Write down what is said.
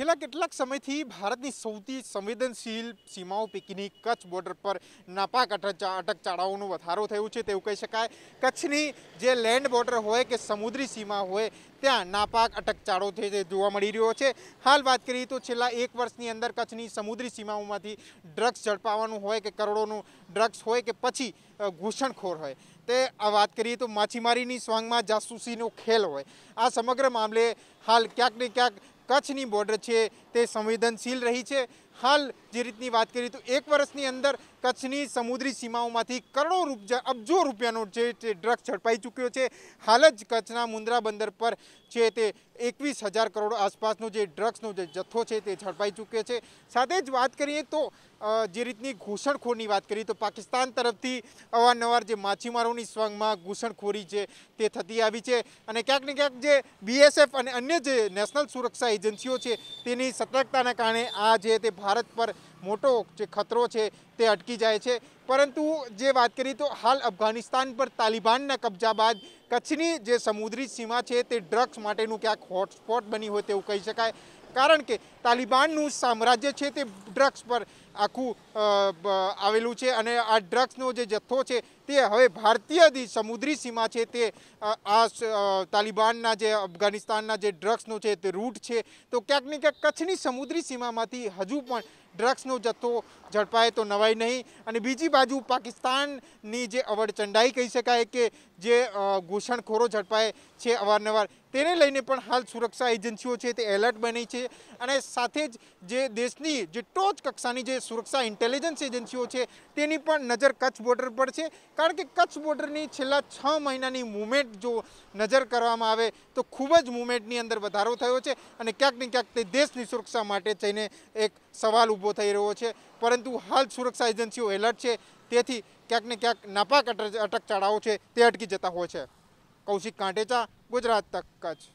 છેલ્લા કેટલાક સમયથી ભારતની સૌથી સંવેદનશીલ સીમાઓ પૈકીની કચ્છ બોર્ડર પર નાપાક અટક અટકચાળાઓનો વધારો થયો છે તેવું કહી શકાય કચ્છની જે લેન્ડ બોર્ડર હોય કે સમુદ્રી સીમા હોય ત્યાં નાપાક અટકચાળો થઈ જોવા મળી રહ્યો છે હાલ વાત કરીએ તો છેલ્લા એક વર્ષની અંદર કચ્છની સમુદ્રી સીમાઓમાંથી ડ્રગ્સ ઝડપાવાનું હોય કે કરોડોનું ડ્રગ્સ હોય કે પછી ઘૂસણખોર હોય તે આ વાત કરીએ તો માછીમારીની સ્વાંગમાં જાસૂસીનો ખેલ હોય આ સમગ્ર મામલે હાલ ક્યાંક ને ક્યાંક કચ્છની બોર્ડર છે તે સંવેદનશીલ રહી છે હાલ જે રીતની વાત કરીએ તો એક વર્ષની અંદર કચ્છની સમુદ્રી સીમાઓમાંથી કરોડો રૂપિયા અબજો રૂપિયાનો જે ડ્રગ્સ ઝડપાઈ ચૂક્યો છે હાલ જ કચ્છના મુન્દ્રા બંદર પર છે તે એકવીસ હજાર કરોડ આસપાસનો જે ડ્રગ્સનો જે જથ્થો છે તે ઝડપાઈ ચૂક્યો છે સાથે જ વાત કરીએ તો જે રીતની ઘૂસણખોરની વાત કરીએ તો પાકિસ્તાન તરફથી અવારનવાર જે માછીમારોની સ્વંગમાં ઘૂસણખોરી છે તે થતી આવી છે અને ક્યાંક ને ક્યાંક જે બીએસએફ અને અન્ય જે નેશનલ સુરક્ષા એજન્સીઓ છે તેની સતર્કતાના કારણે આ જે તે ભારત પર મોટો જે ખતરો છે તે અટકી જાય છે પરંતુ જે વાત કરીએ તો હાલ અફઘાનિસ્તાન પર તાલિબાનના કબજા બાદ કચ્છની જે સમુદ્રી સીમા છે તે ડ્રગ્સ માટેનું ક્યાંક હોટસ્પોટ બની હોય તેવું કહી શકાય કારણ કે તાલિબાનનું સામ્રાજ્ય છે તે ડ્રગ્સ પર આખું આવેલું છે અને આ ડ્રગ્સનો જે જથ્થો છે તે હવે ભારતીય સમુદ્રી સીમા છે તે આ તાલિબાનના જે અફઘાનિસ્તાનના જે ડ્રગ્સનો છે તે રૂટ છે તો ક્યાંક ને ક્યાંક કચ્છની સમુદ્રી સીમામાંથી હજુ પણ ડ્રગ્સનો જથ્થો ઝડપાય તો નવાય નહીં અને બીજી બાજુ પાકિસ્તાનની જે અવડચંડાઈ કહી શકાય કે જે ઘૂસણખોરો ઝડપાય છે અવારનવાર તેને લઈને પણ હાલ સુરક્ષા એજન્સીઓ છે તે એલર્ટ બની છે અને સાથે જ જે દેશની જે ટોચ કક્ષાની જે સુરક્ષા ઇન્ટેલિજન્સ એજન્સીઓ છે તેની પણ નજર કચ્છ બોર્ડર પર છે કારણ કે કચ્છ બોર્ડરની છેલ્લા છ મહિનાની મૂવમેન્ટ જો નજર કરવામાં આવે તો ખૂબ જ મૂવમેન્ટની અંદર વધારો થયો છે અને ક્યાંક ને ક્યાંક તે દેશની સુરક્ષા માટે જઈને એક સવાલ ઊભો થઈ રહ્યો છે પરંતુ હાલ સુરક્ષા એજન્સીઓ એલર્ટ છે તેથી ક્યાંક ને ક્યાંક નાપાક અટકચાળાઓ છે તે અટકી જતા હોય છે કૌશિક કાંટેચા ગુજરાત તક કચ્છ